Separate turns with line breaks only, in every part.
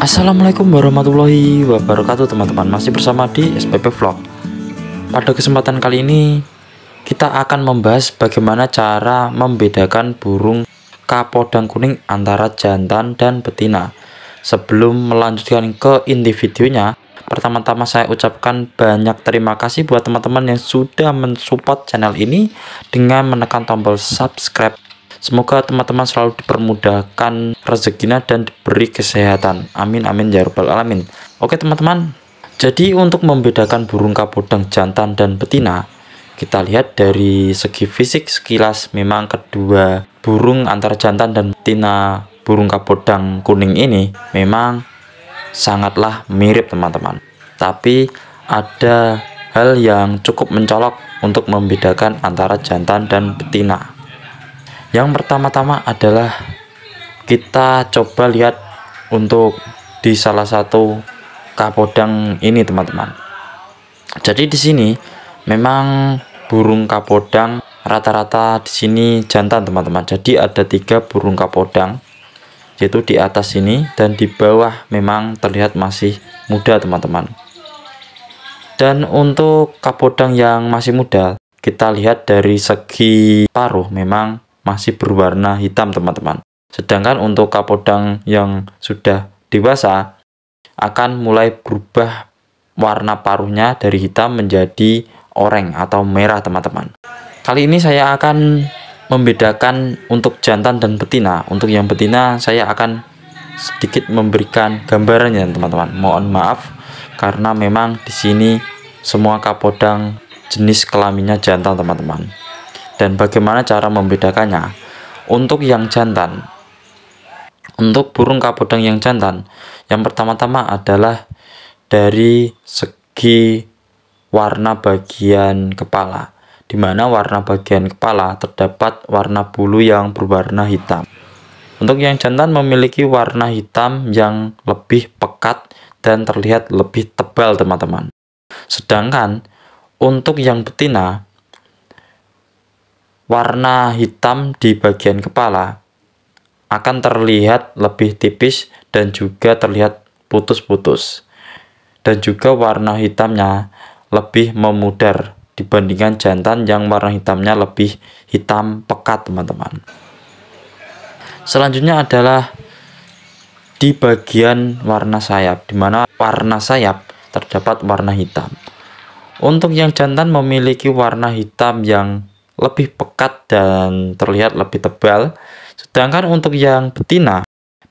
Assalamualaikum warahmatullahi wabarakatuh teman-teman Masih bersama di SPP Vlog Pada kesempatan kali ini Kita akan membahas bagaimana cara membedakan burung kapodang kuning antara jantan dan betina Sebelum melanjutkan ke individunya Pertama-tama saya ucapkan banyak terima kasih buat teman-teman yang sudah mensupport channel ini dengan menekan tombol subscribe. Semoga teman-teman selalu dipermudahkan rezekinya dan diberi kesehatan. Amin amin ya rabbal alamin. Oke teman-teman. Jadi untuk membedakan burung kapodang jantan dan betina, kita lihat dari segi fisik sekilas memang kedua burung antara jantan dan betina burung kapodang kuning ini memang sangatlah mirip teman-teman tapi ada hal yang cukup mencolok untuk membedakan antara jantan dan betina yang pertama-tama adalah kita coba lihat untuk di salah satu kapodang ini teman-teman jadi di sini memang burung kapodang rata-rata di sini jantan teman-teman jadi ada tiga burung kapodang yaitu di atas sini dan di bawah memang terlihat masih muda teman-teman dan untuk kapodang yang masih muda kita lihat dari segi paruh memang masih berwarna hitam teman-teman sedangkan untuk kapodang yang sudah dewasa akan mulai berubah warna paruhnya dari hitam menjadi oranye atau merah teman-teman kali ini saya akan membedakan untuk jantan dan betina. Untuk yang betina saya akan sedikit memberikan gambarannya teman-teman. Mohon maaf karena memang di sini semua kapodang jenis kelaminnya jantan teman-teman. Dan bagaimana cara membedakannya? Untuk yang jantan, untuk burung kapodang yang jantan, yang pertama-tama adalah dari segi warna bagian kepala di mana warna bagian kepala terdapat warna bulu yang berwarna hitam. Untuk yang jantan memiliki warna hitam yang lebih pekat dan terlihat lebih tebal teman-teman. Sedangkan untuk yang betina, warna hitam di bagian kepala akan terlihat lebih tipis dan juga terlihat putus-putus. Dan juga warna hitamnya lebih memudar dibandingkan jantan yang warna hitamnya lebih hitam pekat teman-teman selanjutnya adalah di bagian warna sayap dimana warna sayap terdapat warna hitam untuk yang jantan memiliki warna hitam yang lebih pekat dan terlihat lebih tebal sedangkan untuk yang betina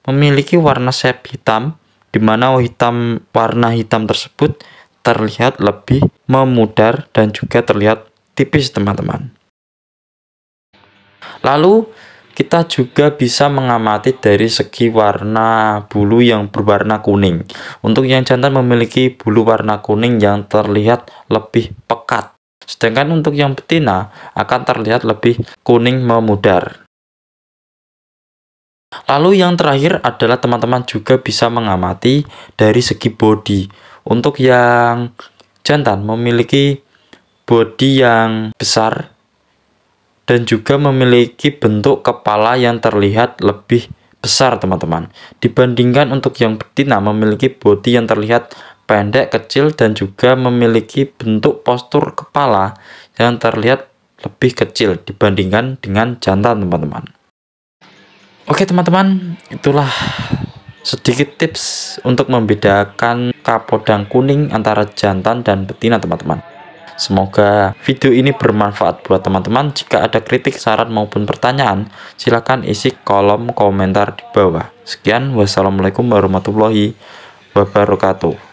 memiliki warna sayap hitam dimana hitam warna hitam tersebut terlihat lebih memudar dan juga terlihat tipis teman-teman. Lalu kita juga bisa mengamati dari segi warna bulu yang berwarna kuning. Untuk yang jantan memiliki bulu warna kuning yang terlihat lebih pekat. Sedangkan untuk yang betina akan terlihat lebih kuning memudar. Lalu yang terakhir adalah teman-teman juga bisa mengamati dari segi body. Untuk yang jantan memiliki body yang besar dan juga memiliki bentuk kepala yang terlihat lebih besar teman-teman dibandingkan untuk yang betina memiliki body yang terlihat pendek kecil dan juga memiliki bentuk postur kepala yang terlihat lebih kecil dibandingkan dengan jantan teman-teman oke teman-teman itulah sedikit tips untuk membedakan kapodang kuning antara jantan dan betina teman-teman semoga video ini bermanfaat buat teman-teman jika ada kritik saran maupun pertanyaan silahkan isi kolom komentar di bawah sekian wassalamualaikum warahmatullahi wabarakatuh